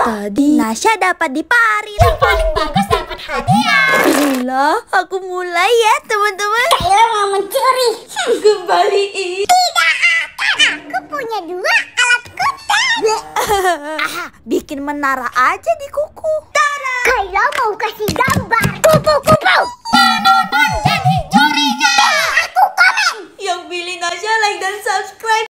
Tadi Nasya dapat pari Yang paling bagus dapat hadiah Gila, aku mulai ya teman-teman Saya mau mencuri ini. Tidak Aku punya dua alat kuda bikin menara aja di kuku Tara mau kasih gambar Kupu-kupu Menonton jadi jurinya Aku komen Yang pilih Nasya like dan subscribe